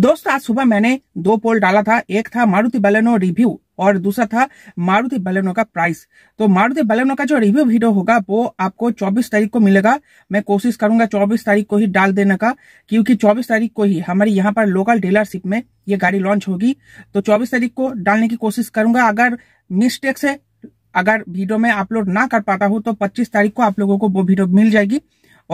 दोस्तों आज सुबह मैंने दो पोल डाला था एक था मारुति बलेनो रिव्यू और दूसरा था मारुति बलेनो का प्राइस तो मारुति बलेनो का जो रिव्यू वीडियो होगा वो आपको 24 तारीख को मिलेगा मैं कोशिश करूंगा 24 तारीख को ही डाल देने का क्योंकि 24 तारीख को ही हमारे यहाँ पर लोकल डीलरशिप में ये गाड़ी लॉन्च होगी तो चौबीस तारीख को डालने की कोशिश करूंगा अगर मिस्टेक से अगर वीडियो में अपलोड ना कर पाता हूँ तो पच्चीस तारीख को आप लोगों को वो वीडियो मिल जाएगी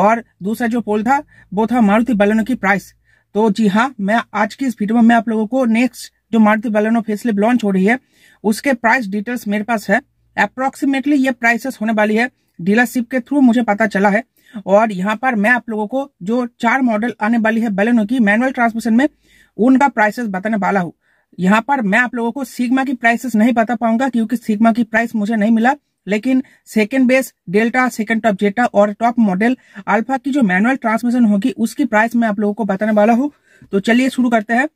और दूसरा जो पोल था वो था मारुति बलेनो की प्राइस तो जी हाँ मैं आज की इस वीडियो में मैं आप लोगों को नेक्स्ट जो मारुति बलेनो फेसलिप लॉन्च हो रही है उसके प्राइस डिटेल्स मेरे पास है अप्रोक्सीमेटली ये प्राइसेस होने वाली है डीलरशिप के थ्रू मुझे पता चला है और यहाँ पर मैं आप लोगों को जो चार मॉडल आने वाली है बेलेनो की मैनुअल ट्रांसमिशन में उनका प्राइसेस बताने वाला हूँ यहाँ पर मैं आप लोगों को सिग्मा की प्राइसेस नहीं बता पाऊंगा क्योंकि सिग्मा की प्राइस मुझे नहीं मिला लेकिन second base Delta second top Zeta और टॉप मॉडल अल्फा की जो मैनुअल ट्रांसमिशन होगी उसकी प्राइस मैं आप लोगों को बताने वाला हूँ तो चलिए शुरू करते हैं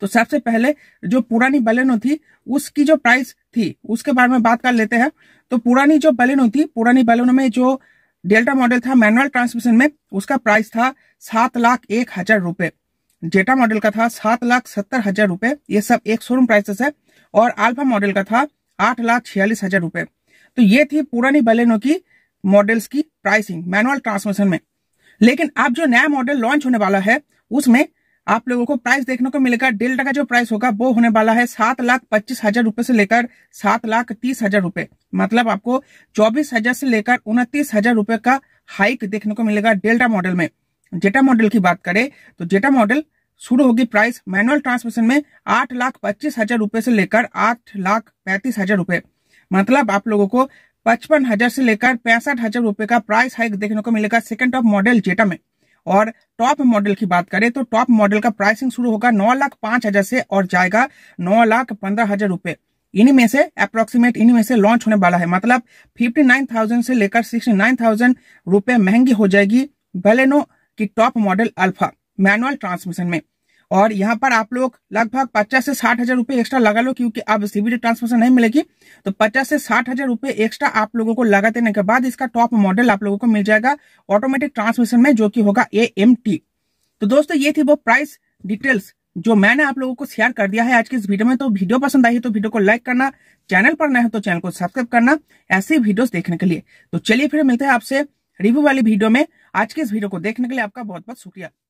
तो सबसे पहले जो पुरानी बलेनो थी उसकी जो प्राइस थी उसके बारे में बात कर लेते हैं तो पुरानी जो बलेनो थी पुरानी बलेनो में जो डेल्टा मॉडल था मैनुअल ट्रांसमिशन में उसका प्राइस था सात लाख एक हजार रुपए जेटा मॉडल का था सात लाख सत्तर हजार रुपए ये सब एक शोरूम प्राइसेस है और अल्फा मॉडल का था आठ लाख छियालीस हजार रुपए तो ये थी पुरानी बलेनो की मॉडल्स की प्राइसिंग मैनुअल ट्रांसमिशन में लेकिन अब जो नया मॉडल लॉन्च होने वाला है उसमें आप लोगों को प्राइस देखने को मिलेगा डेल्टा का जो प्राइस होगा वो होने वाला है सात लाख पच्चीस हजार रुपए से लेकर सात लाख तीस हजार रुपए मतलब आपको चौबीस हजार से लेकर उनतीस हजार रुपए का हाइक देखने को मिलेगा डेल्टा मॉडल में जेटा मॉडल की बात करें तो जेटा मॉडल शुरू होगी प्राइस मैनुअल ट्रांसमिशन में आठ लाख पच्चीस हजार रुपए से लेकर आठ लाख पैंतीस हजार रुपए मतलब आप लोगों को पचपन हजार से लेकर पैंसठ हजार रुपए का प्राइस हाइक देखने को मिलेगा सेकेंड टॉप मॉडल जेटा में और टॉप मॉडल की बात करें तो टॉप मॉडल का प्राइसिंग शुरू होगा नौ लाख पांच हजार से और जाएगा नौ लाख पंद्रह हजार रुपए इन्हीं में से अप्रोक्सीमेट इन्हीं में से लॉन्च होने वाला है मतलब फिफ्टी नाइन थाउजेंड से लेकर सिक्सटी नाइन थाउजेंड रुपए महंगी हो जाएगी बेलेनो की top model Alpha manual transmission में और यहाँ पर आप लोग लगभग पचास से साठ हजार रुपए एक्स्ट्रा लगा लो क्योंकि अब सीबीडी ट्रांसमिशन नहीं मिलेगी तो पचास से साठ हजार रुपए एक्स्ट्रा आप लोगों को लगा देने के बाद इसका टॉप मॉडल आप लोगों को मिल जाएगा ऑटोमेटिक ट्रांसमिशन में जो कि होगा ए एम टी तो दोस्तों ये थी वो प्राइस डिटेल्स जो मैंने आप लोगों को शेयर कर दिया है आज की इस वीडियो में तो वीडियो पसंद आई तो वीडियो को लाइक करना चैनल पर नए हो तो चैनल को सब्सक्राइब करना ऐसे वीडियोस देखने के लिए तो चलिए फिर मिलते हैं आपसे रिव्यू वाली वीडियो में आज के इस वीडियो को देखने के लिए आपका बहुत बहुत शुक्रिया